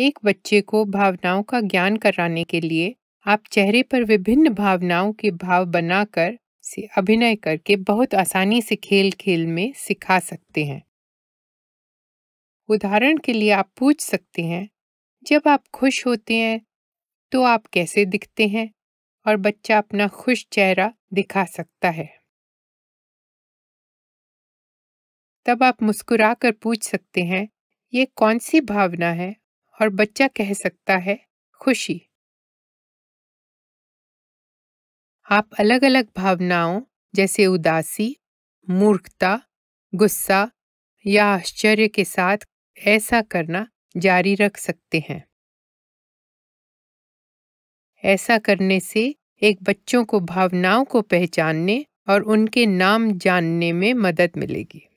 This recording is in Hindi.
एक बच्चे को भावनाओं का ज्ञान कराने के लिए आप चेहरे पर विभिन्न भावनाओं के भाव बनाकर से अभिनय करके बहुत आसानी से खेल खेल में सिखा सकते हैं उदाहरण के लिए आप पूछ सकते हैं जब आप खुश होते हैं तो आप कैसे दिखते हैं और बच्चा अपना खुश चेहरा दिखा सकता है तब आप मुस्कुराकर पूछ सकते हैं ये कौन सी भावना है और बच्चा कह सकता है खुशी आप अलग अलग भावनाओं जैसे उदासी मूर्खता गुस्सा या आश्चर्य के साथ ऐसा करना जारी रख सकते हैं ऐसा करने से एक बच्चों को भावनाओं को पहचानने और उनके नाम जानने में मदद मिलेगी